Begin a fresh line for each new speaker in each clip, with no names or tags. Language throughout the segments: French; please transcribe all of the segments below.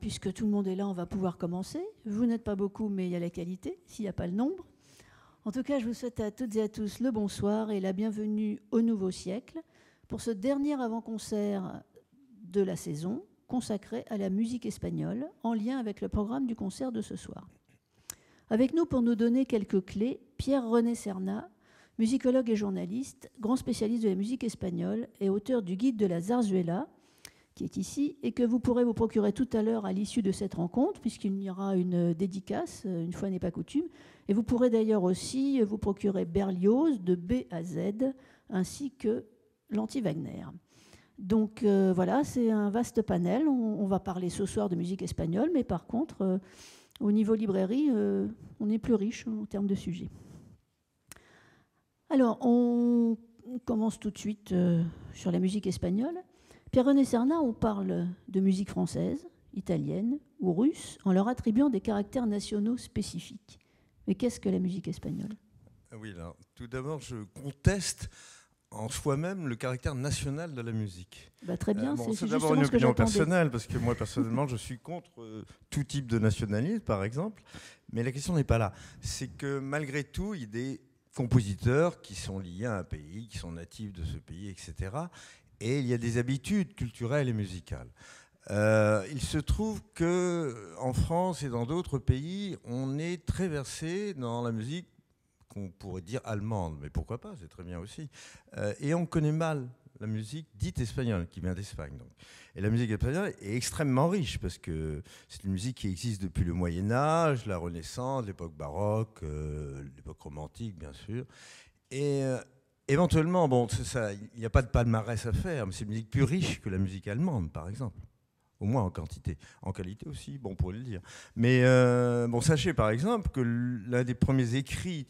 puisque tout le monde est là, on va pouvoir commencer. Vous n'êtes pas beaucoup, mais il y a la qualité, s'il n'y a pas le nombre. En tout cas, je vous souhaite à toutes et à tous le bonsoir et la bienvenue au nouveau siècle pour ce dernier avant-concert de la saison consacré à la musique espagnole en lien avec le programme du concert de ce soir. Avec nous pour nous donner quelques clés, Pierre-René Serna, musicologue et journaliste, grand spécialiste de la musique espagnole et auteur du guide de la zarzuela, qui est ici, et que vous pourrez vous procurer tout à l'heure à l'issue de cette rencontre, puisqu'il y aura une euh, dédicace, euh, une fois n'est pas coutume. Et vous pourrez d'ailleurs aussi euh, vous procurer Berlioz de B à Z, ainsi que l'anti-Wagner. Donc voilà, c'est un vaste panel. On, va parler ce soir de musique espagnole, mais par contre, au niveau librairie, on est plus riche en termes de sujets. Alors, on commence tout de suite sur la musique espagnole. Pierre-René Serna, on parle de musique française, italienne ou russe en leur attribuant des caractères nationaux spécifiques. Mais qu'est-ce que la musique espagnole
euh, Oui, tout d'abord, je conteste en soi-même le caractère national de la musique. Bah, très bien, euh, c'est d'abord une opinion personnelle, parce que moi personnellement, je suis contre euh, tout type de nationalisme, par exemple, mais la question n'est pas là. C'est que malgré tout, il y a des compositeurs qui sont liés à un pays, qui sont natifs de ce pays, etc et il y a des habitudes culturelles et musicales. Euh, il se trouve que en France et dans d'autres pays, on est très versé dans la musique qu'on pourrait dire allemande, mais pourquoi pas, c'est très bien aussi. Euh, et on connaît mal la musique dite espagnole, qui vient d'Espagne. Et la musique espagnole est extrêmement riche, parce que c'est une musique qui existe depuis le Moyen Âge, la Renaissance, l'époque baroque, euh, l'époque romantique, bien sûr. Et Éventuellement, bon, il n'y a pas de palmarès à faire, mais c'est une musique plus riche que la musique allemande, par exemple. Au moins en quantité. En qualité aussi, bon, pour le dire. Mais euh, bon, sachez par exemple que l'un des premiers écrits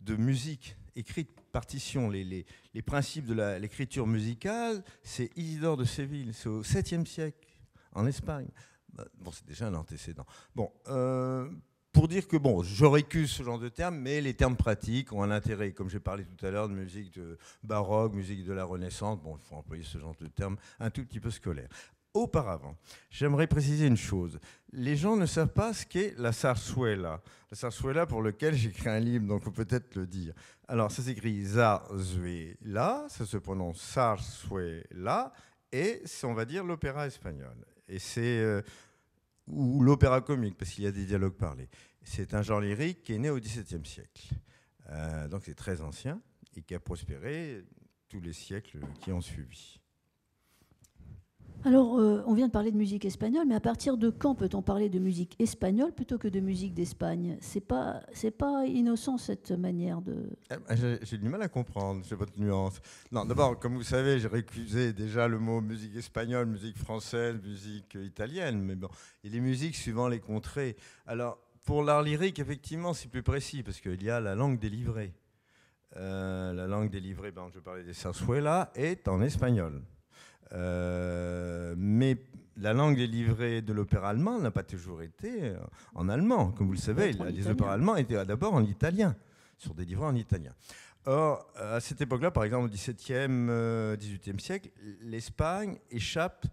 de musique, de partition, les, les, les principes de l'écriture musicale, c'est Isidore de Séville, c'est au 7e siècle, en Espagne. Bah, bon, c'est déjà un antécédent. Bon, euh, pour dire que, bon, je récuse ce genre de termes, mais les termes pratiques ont un intérêt. Comme j'ai parlé tout à l'heure de musique de baroque, musique de la Renaissance, bon, il faut employer ce genre de termes un tout petit peu scolaire. Auparavant, j'aimerais préciser une chose. Les gens ne savent pas ce qu'est la sarsuela. La sarsuela pour lequel j'écris un livre, donc faut peut-être le dire. Alors, ça s'écrit zarzuela, ça se prononce sarsuela, et c'est, on va dire, l'opéra espagnol. Et c'est... Euh, ou l'opéra comique, parce qu'il y a des dialogues parlés. C'est un genre lyrique qui est né au XVIIe siècle. Euh, donc c'est très ancien et qui a prospéré tous les siècles qui ont suivi.
Alors, euh, on vient de parler de musique espagnole, mais à partir de quand peut-on parler de musique espagnole plutôt que de musique d'Espagne C'est pas, pas innocent cette manière
de. Eh ben, j'ai du mal à comprendre votre nuance. Non, d'abord, comme vous savez, j'ai récusé déjà le mot musique espagnole, musique française, musique euh, italienne, mais bon, il est musique suivant les contrées. Alors, pour l'art lyrique, effectivement, c'est plus précis parce qu'il y a la langue délivrée. Euh, la langue délivrée, ben, je parlais des Sarsuela est en espagnol. Euh, mais la langue des livrets de l'opéra allemand n'a pas toujours été euh, en allemand. Comme vous le savez, les opéras allemands étaient euh, d'abord en italien, sur des livrets en italien. Or, à cette époque-là, par exemple au XVIIe, XVIIIe siècle, l'Espagne échappe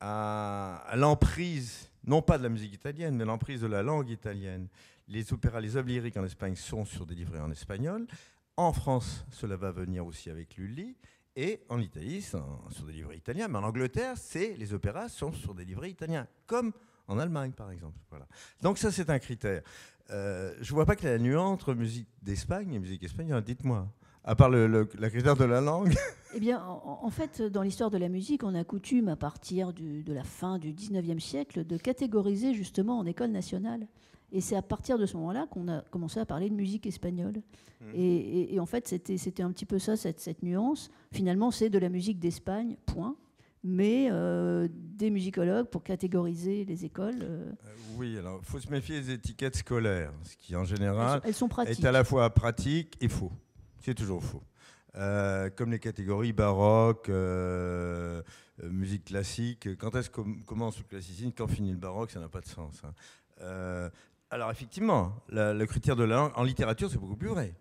à, l'emprise, non pas de la musique italienne, mais l'emprise de la langue italienne. Les opéras, les œuvres lyriques en Espagne sont sur des livrets en espagnol. En France, cela va venir aussi avec Lully. Et en Italie, c'est sur des livrets italiens. Mais en Angleterre, c'est les opéras sont sur des livrets italiens, comme en Allemagne, par exemple. Voilà. Donc ça, c'est un critère. Euh, je ne vois pas que la nuance entre musique d'Espagne et musique espagnole. Dites-moi. À part le, critère de la langue
Eh bien, en, fait, dans l'histoire de la musique, on a coutume, à partir de la fin du 19e siècle, de catégoriser justement en école nationale et c'est à partir de ce moment-là qu'on a commencé à parler de musique espagnole. Mmh. Et, en fait, c'était un petit peu ça, cette, nuance. Finalement, c'est de la musique d'Espagne, point. Mais euh, des musicologues pour catégoriser les écoles. Euh. Euh,
oui, alors il faut se méfier des étiquettes scolaires, ce qui en général est à la fois pratique et faux. C'est toujours faux. comme les catégories baroque, musique classique. Quand est-ce que commence le classicisme Quand finit le baroque Ça n'a pas de sens. Hein. Euh, alors effectivement, le critère de la langue, en littérature, c'est beaucoup plus vrai.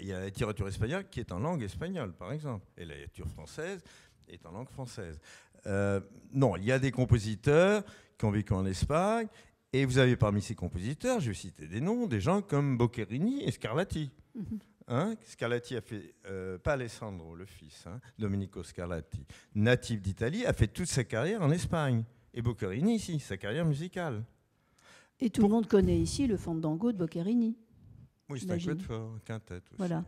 Il y a la littérature espagnole qui est en langue espagnole, par exemple, et la littérature française est en langue française. Euh, non, il y a des compositeurs qui ont vécu en Espagne, et vous avez parmi ces compositeurs, je vais citer des noms, des gens comme Boccherini et Scarlatti. Mhm. Hein, Scarlatti a fait, euh, pas Alessandro, le fils, hein, Domenico Scarlatti, natif d'Italie, a fait toute sa carrière en Espagne. Et Boccherini ici, sa carrière musicale.
Et tout le monde connaît ici le fandango de Boccherini.
Oui, c'est un euh, quintet aussi. Voilà.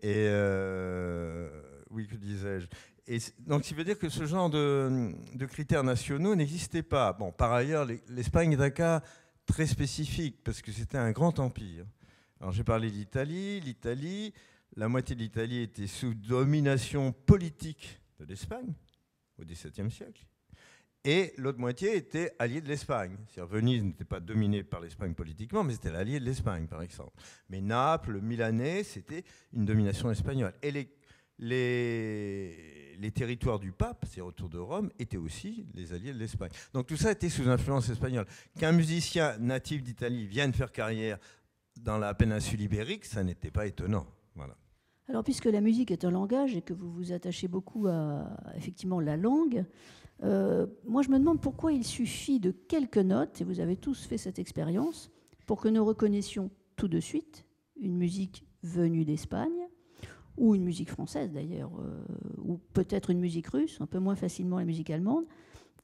Et euh, oui, que disais-je et donc, ça veut dire que ce genre de, de critères nationaux n'existait pas. Bon, par ailleurs, l'Espagne est un cas très spécifique parce que c'était un grand empire. Alors, j'ai parlé d'Italie. L'Italie, la moitié de l'Italie était sous domination politique de l'Espagne au XVIIe siècle et l'autre moitié était alliée de l'Espagne. Venise n'était pas dominée par l'Espagne politiquement, mais c'était l'allié de l'Espagne, par exemple. Mais Naples, Milanais, c'était une domination espagnole. Et les, les, les territoires du pape, c'est autour de Rome, étaient aussi les alliés de l'Espagne. Donc tout ça était sous influence espagnole. Qu'un musicien natif d'Italie vienne faire carrière dans la péninsule ibérique, ça n'était pas étonnant. Voilà.
Alors, puisque la musique est un langage et que vous vous attachez beaucoup à effectivement la langue, euh, moi, je me demande pourquoi il suffit de quelques notes, et vous avez tous fait cette expérience, pour que nous reconnaissions tout de suite une musique venue d'Espagne, ou une musique française d'ailleurs, euh, ou peut-être une musique russe, un peu moins facilement la musique allemande.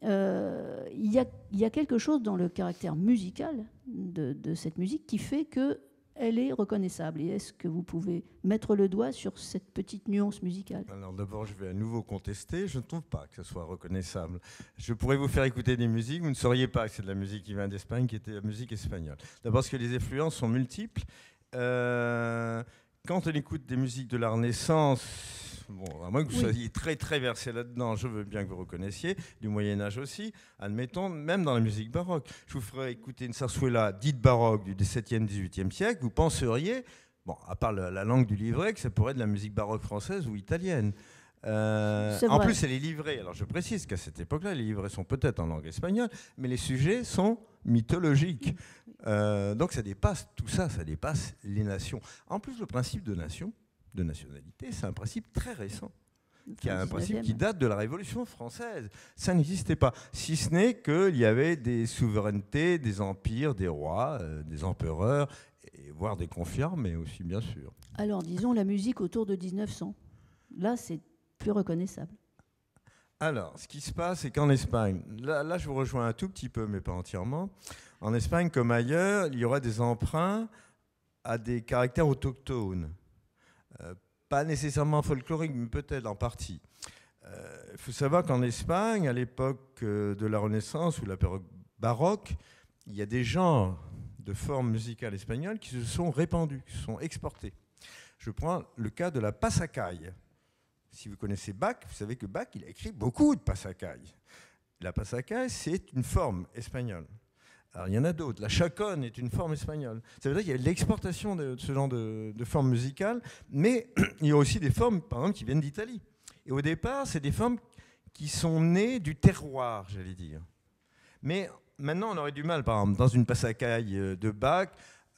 Euh, il y, a quelque chose dans le caractère musical de cette musique qui fait que elle est reconnaissable. Et est-ce que vous pouvez mettre le doigt sur cette petite nuance musicale
Alors d'abord, je vais à nouveau contester. Je ne trouve pas que ce soit reconnaissable. Je pourrais vous faire écouter des musiques, vous ne sauriez pas que c'est de la musique qui vient d'Espagne, qui était la musique espagnole. D'abord parce que les influences sont multiples. Euh, quand on écoute des musiques de la Renaissance, moi, à moins que vous soyez très très versé là-dedans, je veux bien que vous reconnaissiez, du Moyen Âge aussi, admettons, même dans la musique baroque. Je vous ferai écouter une sarsuela dite baroque du 17e, 18e siècle, vous penseriez, bon, à part la, langue du livret, que ça pourrait être de la musique baroque française ou italienne. Euh, en plus, c'est les livrets, Alors, je précise qu'à cette époque-là, les livrets sont peut-être en langue espagnole, mais les sujets sont mythologiques. Euh, donc, ça dépasse tout ça, ça dépasse les nations. En plus, le principe de nation, de nationalité, c'est un principe très récent, qui a un principe qui date de la Révolution française. Ça n'existait pas, si ce n'est qu'il y avait des souverainetés, des empires, des rois, euh, des empereurs, et voire des confiants, mais aussi bien sûr.
Alors disons la musique autour de 1900. Là, c'est plus reconnaissable.
Alors, ce qui se passe, c'est qu'en Espagne, là, là, je vous rejoins un tout petit peu, mais pas entièrement, en Espagne comme ailleurs, il y aura des emprunts à des caractères autochtones pas nécessairement folklorique, mais peut-être en partie. Il euh, faut savoir qu'en Espagne, à l'époque euh, de la Renaissance ou la période baroque, il y a des genres de formes musicales espagnoles qui se sont répandus, qui se sont exportés. Je prends le cas de la passacaille. Si vous connaissez Bach, vous savez que Bach, il a écrit beaucoup de passacailles. La passacaille, c'est une forme espagnole il y en a d'autres. La chaconne est une forme espagnole. Ça veut dire qu'il y a l'exportation de, ce genre de, de formes musicales, mais il y a aussi des formes, par exemple, qui viennent d'Italie. Et au départ, c'est des formes qui sont nées du terroir, j'allais dire. Mais maintenant, on aurait du mal, par exemple, dans une passacaille euh, de Bach,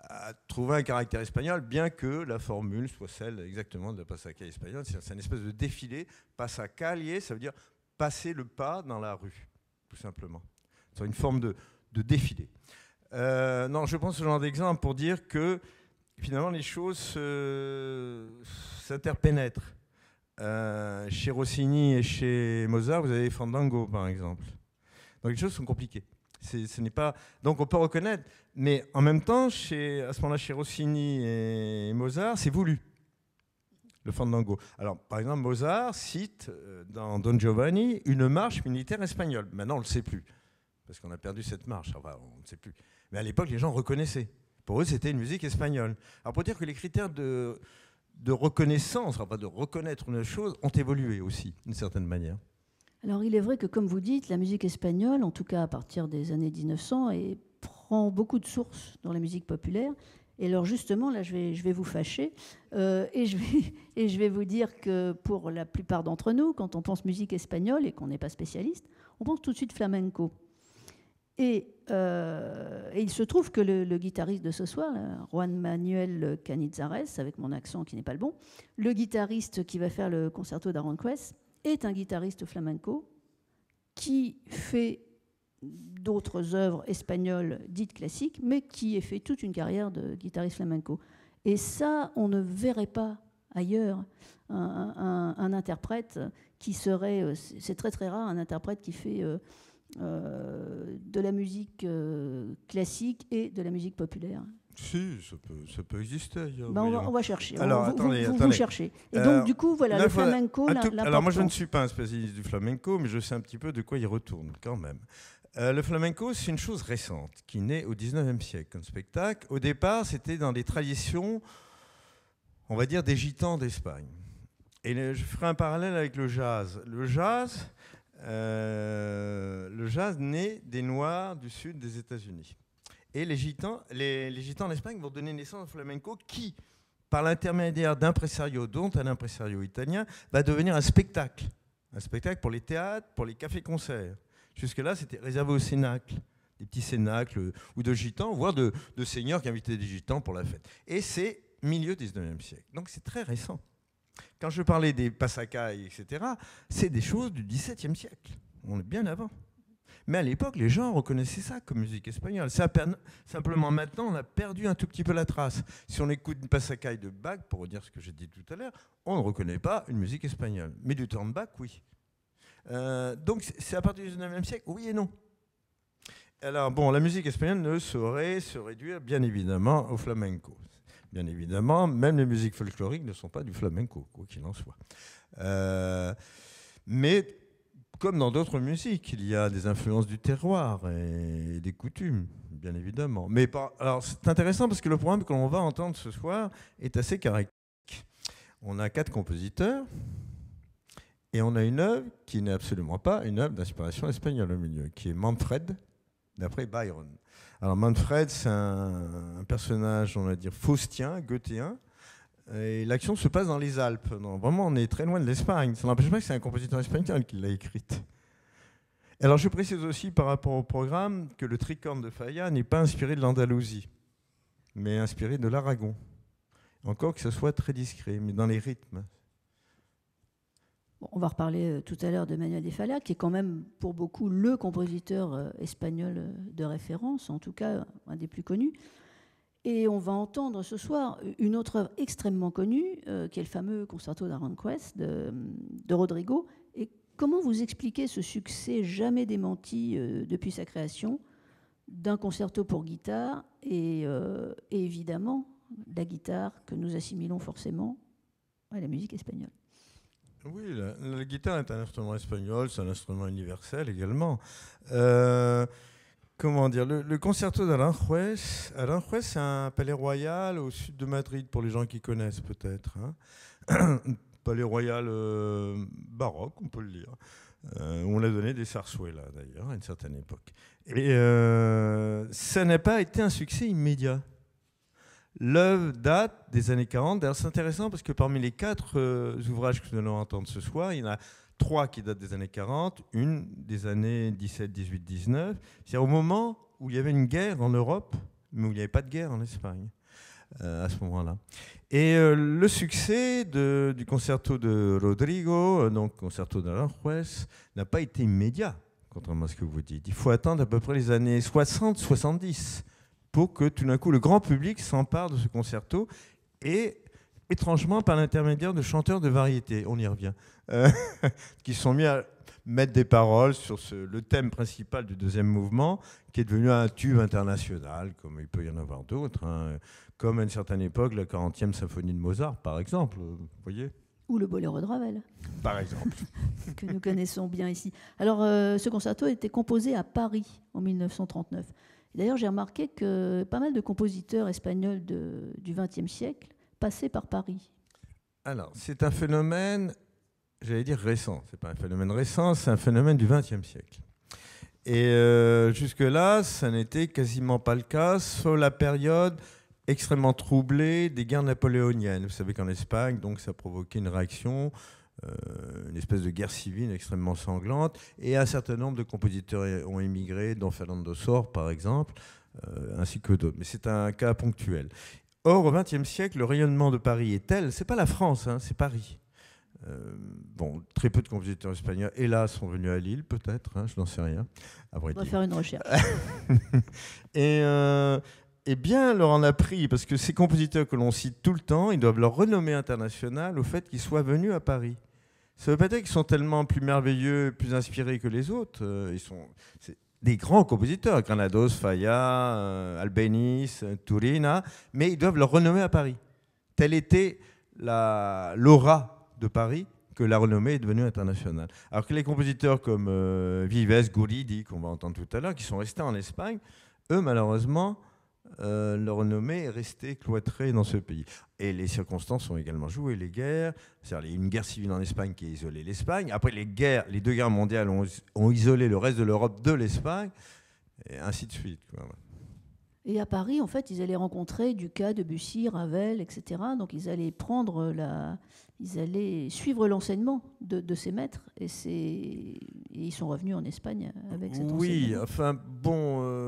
à trouver un caractère espagnol, bien que la formule soit celle exactement de la passacaille espagnole. C'est une espèce de défilé. Passacalle, ça veut dire passer le pas dans la rue, tout simplement. C'est une forme de, de défiler. Euh, non, je prends ce genre d'exemple pour dire que finalement les choses s'interpénètrent. Euh, chez Rossini et chez Mozart, vous avez Fandango par exemple. Donc les choses sont compliquées. Ce n'est pas donc on peut reconnaître, mais en même temps, chez, à ce moment-là, chez Rossini et Mozart, c'est voulu le fandango. Alors, par exemple, Mozart cite euh, dans Don Giovanni une marche militaire espagnole. Maintenant, on ne le sait plus parce qu'on a perdu cette marche, on ne sait plus. Mais à l'époque, les gens reconnaissaient. Pour eux, c'était une musique espagnole. Alors pour dire que les critères de, de reconnaissance, enfin de reconnaître une chose, ont évolué aussi, d'une certaine manière.
Alors il est vrai que, comme vous dites, la musique espagnole, en tout cas à partir des années 1900, prend beaucoup de sources dans la musique populaire. Et alors justement, là, je vais, je vais vous fâcher euh, et, je vais, et je vais vous dire que pour la plupart d'entre nous, quand on pense musique espagnole et qu'on n'est pas spécialiste, on pense tout de suite flamenco. Euh, et, il se trouve que le, guitariste de ce soir, euh, Juan Manuel Canizares, avec mon accent qui n'est pas le bon, le guitariste qui va faire le concerto d'Aranjuez, est un guitariste flamenco qui fait d'autres œuvres espagnoles dites classiques, mais qui a fait toute une carrière de guitariste flamenco. Et ça, on ne verrait pas ailleurs un, interprète qui serait, euh, c'est très très rare, un interprète qui fait... Euh, de la musique euh, classique et de la musique populaire.
Si, ça peut, ça peut exister. Ben, on, va, hein. on, va, chercher. Alors, vous, Et euh, donc, du coup, voilà, le flamenco. Ah, alors, moi, je ne suis pas un spécialiste du flamenco, mais je sais un petit peu de quoi il retourne quand même. le flamenco, c'est une chose récente qui naît au 19e siècle comme spectacle. Au départ, c'était dans les traditions, on va dire, des gitans d'Espagne. Et je ferai un parallèle avec le jazz. Le jazz, euh, le jazz naît des Noirs du sud des États-Unis. Et les Gitans, les, Gitans en Espagne vont donner naissance au flamenco qui, par l'intermédiaire d'impresario, dont un impresario italien, va devenir un spectacle. Un spectacle pour les théâtres, pour les cafés-concerts. Jusque-là, c'était réservé aux cénacles, des petits cénacles euh, ou de gitans, voire de, de seigneurs qui invitaient des gitans pour la fête. Et c'est milieu 19e siècle. Donc c'est très récent. Quand je parlais des passacailles, etc., c'est des choses du XVIIe siècle. On est bien avant. Mais à l'époque, les gens reconnaissaient ça comme musique espagnole. Simplement maintenant, on a perdu un tout petit peu la trace. Si on écoute une passacaille de Bach, pour redire ce que j'ai dit tout à l'heure, on ne reconnaît pas une musique espagnole. Mais du temps de Bach, oui. Euh, donc c'est à partir du 19e siècle, oui et non. Alors bon, la musique espagnole ne saurait se réduire bien évidemment au flamenco bien évidemment. Même les musiques folkloriques ne sont pas du flamenco, quoi qu'il en soit. Euh, mais comme dans d'autres musiques, il y a des influences du terroir et des coutumes, bien évidemment. Mais alors c'est intéressant parce que le programme que l'on va entendre ce soir est assez caractéristique. On a quatre compositeurs et on a une œuvre qui n'est absolument pas une œuvre d'inspiration espagnole au milieu, qui est Manfred d'après Byron. Alors Manfred, c'est un, personnage, on va dire, faustien, gothéen Et l'action se passe dans les Alpes. Non, vraiment, on est très loin de l'Espagne. Ça n'empêche pas que c'est un compositeur espagnol qui l'a écrite. Alors je précise aussi par rapport au programme que le tricorne de Faya n'est pas inspiré de l'Andalousie, mais inspiré de l'Aragon. Encore que ce soit très discret, mais dans les rythmes,
on va reparler euh, tout à l'heure de Manuel de Falla, qui est quand même pour beaucoup le compositeur euh, espagnol euh, de référence, en tout cas un des plus connus. Et on va entendre ce soir une autre œuvre extrêmement connue, qui est le fameux Concerto d'Aranquest de, de Rodrigo. Et comment vous expliquez ce succès jamais démenti depuis sa création d'un concerto pour guitare et évidemment la guitare que nous assimilons forcément à la musique espagnole
oui, la, guitare est un instrument espagnol, c'est un instrument universel également. Euh, comment dire Le, concerto d'Aranjuez, Aranjuez, c'est un palais royal au sud de Madrid, pour les gens qui connaissent peut-être. Hein. palais royal euh, baroque, on peut le dire. Euh, on l'a donné des là, d'ailleurs à une certaine époque. Et ça n'a pas été un succès immédiat. L'œuvre date des années 40. D'ailleurs, c'est intéressant parce que parmi les quatre euh, ouvrages que nous allons entendre ce soir, il y en a trois qui datent des années 40, une des années 17, 18, 19. C'est au moment où il y avait une guerre en Europe, mais où il n'y avait pas de guerre en Espagne euh, à ce moment-là. Et euh, le succès du concerto de Rodrigo, donc concerto de Aranjuez, n'a pas été immédiat, contrairement à ce que vous dites. Il faut attendre à peu près les années 60, 70 pour que tout d'un coup le grand public s'empare de ce concerto et étrangement par l'intermédiaire de chanteurs de variété, on y revient, euh, qui sont mis à mettre des paroles sur le thème principal du deuxième mouvement, qui est devenu un tube international, comme il peut y en avoir d'autres, hein. comme à une certaine époque la 40e symphonie de Mozart, par exemple, euh, voyez ou le boléro de Ravel. Par exemple.
que nous connaissons bien ici. Alors, euh, ce concerto était composé à Paris en 1939. D'ailleurs, j'ai remarqué que pas mal de compositeurs espagnols du XXe siècle passaient par Paris.
Alors, c'est un phénomène, j'allais dire récent. C'est pas un phénomène récent, c'est un phénomène du XXe siècle. Et euh, jusque-là, ça n'était quasiment pas le cas, sauf la période extrêmement troublée des guerres napoléoniennes. Vous savez qu'en Espagne, donc, ça provoquait une réaction euh, une espèce de guerre civile extrêmement sanglante. Et un certain nombre de compositeurs ont émigré, dont Fernando Sor, par exemple, euh, ainsi que d'autres. Mais c'est un cas ponctuel. Or, au XXe siècle, le rayonnement de Paris est tel, c'est pas la France, hein, c'est Paris. Euh, bon, très peu de compositeurs espagnols, hélas, sont venus à Lille, peut-être, hein, je n'en sais rien. On va faire une recherche. et eh bien, leur en a pris, parce que ces compositeurs que l'on cite tout le temps, ils doivent leur renommée internationale au fait qu'ils soient venus à Paris. Ça veut pas dire qu'ils sont tellement plus merveilleux, plus inspirés que les autres. Euh, ils sont des grands compositeurs, Granados, Faya, euh, Albéniz, Turina, mais ils doivent leur renommée à Paris. Telle était l'aura de Paris que la renommée est devenue internationale. Alors que les compositeurs comme euh, Vives, Gouridi, qu'on va entendre tout à l'heure, qui sont restés en Espagne, eux, malheureusement, euh, leur renommée est restée cloîtrée dans ce pays. Et les circonstances ont également joué, les guerres, c'est-à-dire une guerre civile en Espagne qui a isolé l'Espagne. Après, les guerres, les deux guerres mondiales ont, isolé le reste de l'Europe de l'Espagne, et ainsi de suite.
Et à Paris, en fait, ils allaient rencontrer Ducas, Debussy, Ravel, etc. Donc, ils allaient prendre la, ils allaient suivre l'enseignement de, de, ces maîtres, et, c'est ils sont revenus en Espagne avec cet oui, enseignement. Oui,
enfin bon. Euh,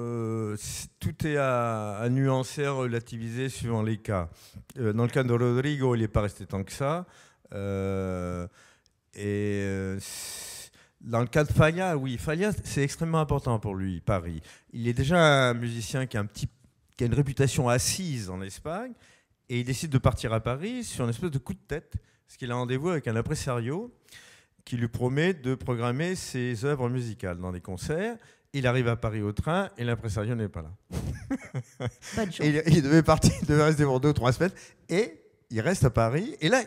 euh, tout est à, nuancer, à relativiser suivant les cas. Euh, dans le cas de Rodrigo, il n'est pas resté tant que ça. Euh, et dans le cas de Falla, oui, Falla, c'est extrêmement important pour lui, Paris. Il est déjà un musicien qui a, petit, une réputation assise en Espagne, et il décide de partir à Paris sur une espèce de coup de tête, parce qu'il a rendez-vous avec un impresario qui lui promet de programmer ses œuvres musicales dans des concerts il arrive à Paris au train et l'impresario n'est pas là. Pas de il, devait partir, il devait rester pour deux ou trois semaines. Et il reste à Paris. Et là,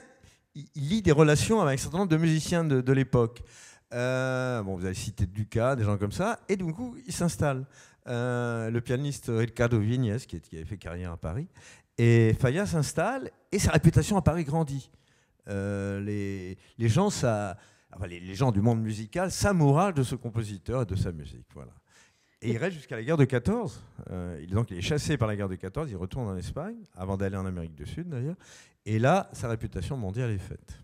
il, lit des relations avec un certain nombre de musiciens de, l'époque. Euh, bon, vous avez cité Ducas, des gens comme ça. Et du coup, il s'installe. Euh, le pianiste Ricardo Vignes, qui, qui avait fait carrière à Paris. Et Faya s'installe et sa réputation à Paris grandit. Euh, les, les gens, ça les, gens du monde musical s'amouragent de ce compositeur et de sa musique. Voilà. Et il reste jusqu'à la guerre de 14. Euh, il est chassé par la guerre de 14, il retourne en Espagne, avant d'aller en Amérique du Sud d'ailleurs. Et là, sa réputation mondiale est faite.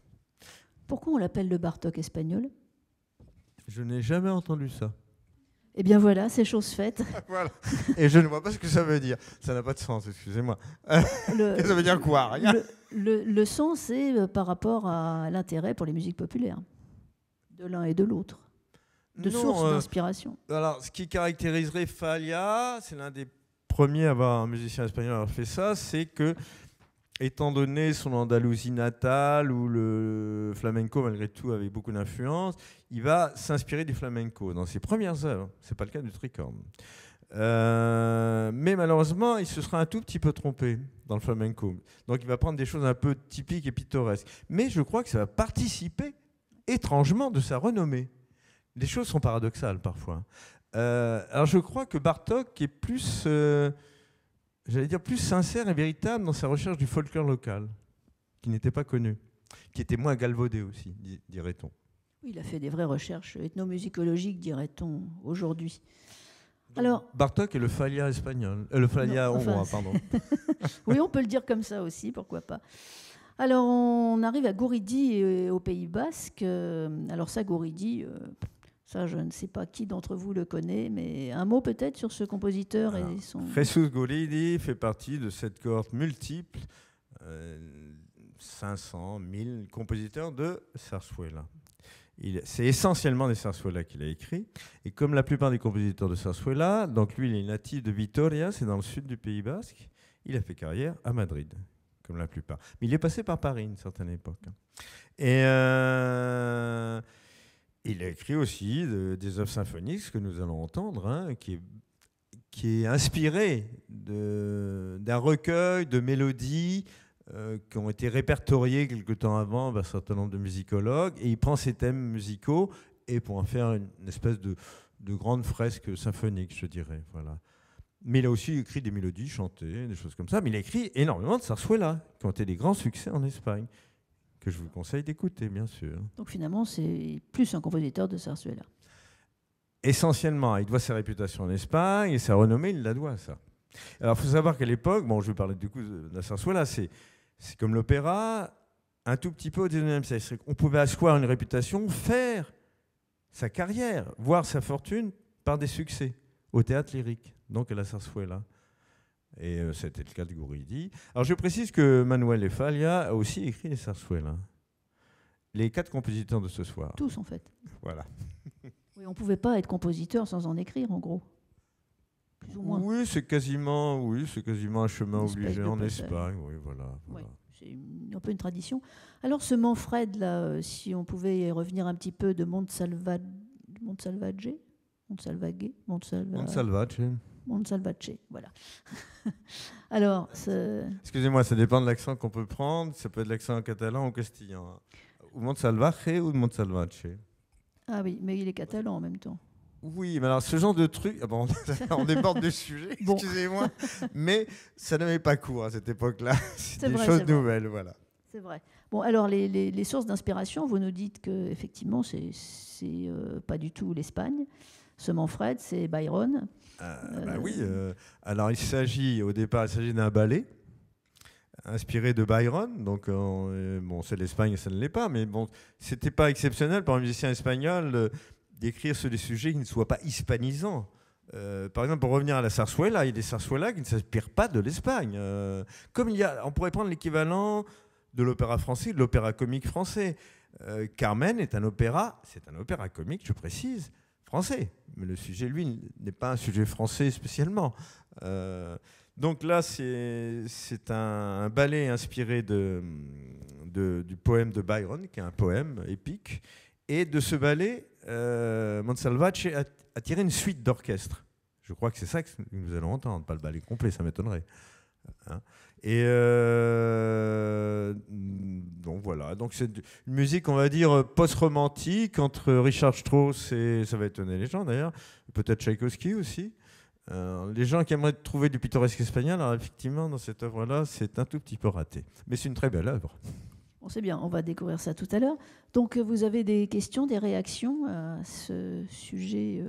Pourquoi on l'appelle le Bartok espagnol
Je n'ai jamais entendu ça.
Eh bien voilà, c'est chose faite.
Et je ne vois pas ce que ça veut dire. Ça n'a pas de sens, excusez-moi. ça veut dire quoi
le sens, c'est euh, par rapport à l'intérêt pour les musiques populaires de l'un et de l'autre, de source euh, d'inspiration.
Alors, ce qui caractériserait Falia, c'est l'un des premiers à avoir un musicien espagnol à avoir fait ça, c'est que, étant donné son Andalousie natale, où le flamenco, malgré tout, avait beaucoup d'influence, il va s'inspirer du flamenco dans ses premières œuvres. Ce pas le cas du tricorne. Euh, mais malheureusement, il se sera un tout petit peu trompé dans le flamenco. Donc il va prendre des choses un peu typiques et pittoresques. Mais je crois que ça va participer étrangement de sa renommée. Les choses sont paradoxales parfois. Euh, alors je crois que Bartok est plus, euh, j'allais dire, plus sincère et véritable dans sa recherche du folklore local, qui n'était pas connu, qui était moins galvaudé aussi, dirait-on.
Oui, Il a fait des vraies recherches ethnomusicologiques, dirait-on, aujourd'hui. Alors,
Bartok est le falia espagnol, euh, le falia hongrois, pardon.
oui, on peut le dire comme ça aussi, pourquoi pas. Alors, on arrive à Gouridi, euh, au Pays Basque. Euh, alors ça, Gouridi, euh, ça, je ne sais pas qui d'entre vous le connaît, mais un mot peut-être sur ce compositeur et son... Jesus
Gouridi fait partie de cette cohorte multiple, 500, 1000 compositeurs de sarsuela. C'est essentiellement des sarsuela qu'il a écrit. Et comme la plupart des compositeurs de sarsuela, donc lui, il est natif de Vitoria, c'est dans le sud du Pays Basque. Il a fait carrière à Madrid comme la plupart. Mais il est passé par Paris une certaine époque. Hein. Et euh, il a écrit aussi des œuvres symphoniques, ce que nous allons entendre, hein, qui, est, qui est inspiré d'un recueil de mélodies euh, qui ont été répertoriées quelque temps avant par un certain nombre de musicologues. Et il prend ces thèmes musicaux et pour en faire une, une espèce de, de grande fresque symphonique, je dirais. Voilà. Mais il a aussi écrit des mélodies chantées, des choses comme ça. Mais il a écrit énormément de sarsuela, qui ont été des grands succès en Espagne, que je vous conseille d'écouter, bien sûr.
Donc finalement, c'est plus un compositeur de sarsuela.
Essentiellement, il doit sa réputation en Espagne et sa renommée, il la doit ça. Alors, il faut savoir qu'à l'époque, bon, je vais parler du coup de la sarsuela, c'est comme l'opéra, un tout petit peu au 19 siècle. On pouvait asseoir une réputation, faire sa carrière, voir sa fortune par des succès au théâtre lyrique, donc à la Sarsuela. Et euh, c'était le cas de Gouridi. Alors je précise que Manuel Efalia a aussi écrit les Sarsuela. Les quatre compositeurs de ce soir. Tous en fait. Voilà.
on ne pouvait pas être compositeur sans en écrire en gros. Oui,
c'est quasiment, oui, c'est quasiment un chemin obligé en Espagne. Oui, voilà.
c'est un peu une tradition. Alors ce Manfred là, euh, si on pouvait revenir un petit peu de Monte Salvage Montsalvage Monsalva... Monsalvace. voilà. Alors,
excusez-moi, ça dépend de l'accent qu'on peut prendre. Ça peut être l'accent catalan ou castillan. Ou Monsalvage ou Monsalvace.
Ah oui, mais il est catalan
en même temps. Oui, mais alors ce genre de truc, ah on déborde de sujet, excusez-moi, mais ça n'avait pas cours à cette époque-là. C'est des chose choses nouvelles, voilà.
C'est vrai. Bon, alors les, sources d'inspiration, vous nous dites que effectivement, c'est euh, pas du tout l'Espagne. Ce Manfred, c'est Byron.
Euh, bah euh, oui, euh, alors il s'agit au départ, il s'agit d'un ballet inspiré de Byron. Donc, bon, c'est l'Espagne, ça ne l'est pas, mais bon, c'était pas exceptionnel pour un musicien espagnol d'écrire sur des sujets qui ne soient pas hispanisants. par exemple, pour revenir à la sarsuela, il y a des Sarsuela qui ne s'inspirent pas de l'Espagne. comme il y a, on pourrait prendre l'équivalent de l'opéra français, de l'opéra comique français. Carmen est un opéra, c'est un opéra comique, je précise, français. Mais le sujet, lui, n'est pas un sujet français spécialement. Euh, donc là, c'est un, un, ballet inspiré de, du poème de Byron, qui est un poème épique. Et de ce ballet, euh, a, tiré une suite d'orchestre. Je crois que c'est ça que nous allons entendre, pas le ballet complet, ça m'étonnerait. Hein. Et euh, donc voilà, donc c'est une musique, on va dire, post-romantique entre Richard Strauss et, ça va étonner les gens d'ailleurs, peut-être Tchaïkovski aussi. Euh, les gens qui aimeraient trouver du pittoresque espagnol, alors effectivement, dans cette œuvre-là, c'est un tout petit peu raté. Mais c'est une très belle œuvre.
On sait bien, on va découvrir ça tout à l'heure. Donc euh, vous avez des questions, des réactions à ce sujet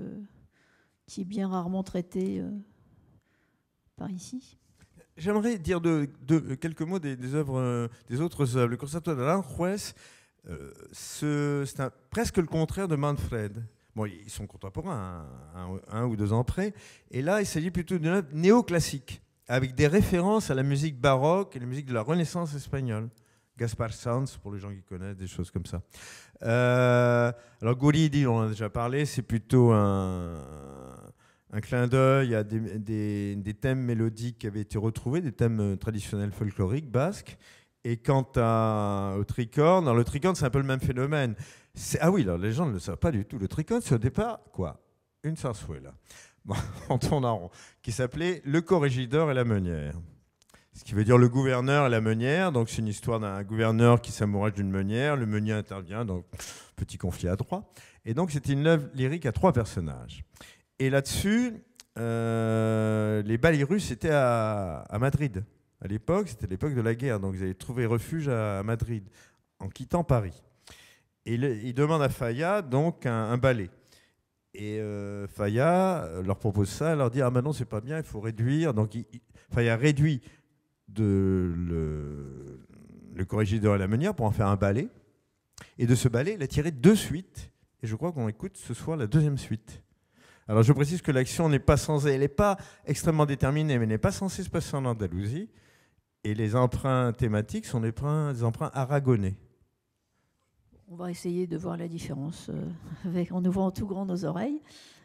qui est bien rarement traité par
ici J'aimerais dire de, quelques mots des, œuvres, euh, des autres œuvres. Le Concerto de l'Anjuez, euh, c'est presque le contraire de Manfred. Bon, ils sont contemporains, hein, un, ou deux ans après. Et là, il s'agit plutôt d'une œuvre néoclassique, avec des références à la musique baroque et la musique de la Renaissance espagnole. Gaspar Sanz, pour les gens qui connaissent, des choses comme ça. Euh, alors, Goridi, on en a déjà parlé, c'est plutôt un, un clin d'œil à des, des, thèmes mélodiques qui avaient été retrouvés, des thèmes euh, traditionnels folkloriques basques. Et quant à, au tricorne, le tricorne, c'est un peu le même phénomène. Ah oui, alors les gens ne le savent pas du tout. Le tricorne, c'est au départ quoi Une sarsuelle. Bon, en tourne en rond, qui s'appelait Le corrigidor et la meunière. Ce qui veut dire le gouverneur et la meunière. Donc c'est une histoire d'un gouverneur qui s'amourage d'une meunière. Le meunier intervient, donc petit conflit à trois. Et donc c'est une œuvre lyrique à trois personnages. Et là-dessus, euh, les balais russes étaient à, Madrid. À l'époque, c'était l'époque de la guerre, donc ils avaient trouvé refuge à, Madrid en quittant Paris. Et il ils demandent à Faya donc un, un balai. Et euh, Faya leur propose ça, leur dit ah maintenant non c'est pas bien, il faut réduire. Donc il, Faya réduit de le, le corrigidor la manière pour en faire un balai. Et de ce balai, il a tiré deux suites. Et je crois qu'on écoute ce soir la deuxième suite. Alors je précise que l'action n'est pas censée, elle n'est pas extrêmement déterminée, mais n'est pas censée se passer en Andalousie. Et les emprunts thématiques sont des emprunts, aragonais.
On va essayer de voir la différence euh, avec, en ouvrant tout grand nos oreilles.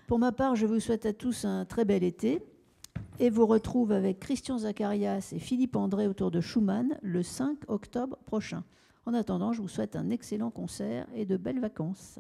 Pour ma part, je vous souhaite à tous un très bel été et vous retrouve avec Christian Zacharias et Philippe André autour de Schumann le 5 octobre prochain. En attendant, je vous souhaite un excellent concert et de belles vacances.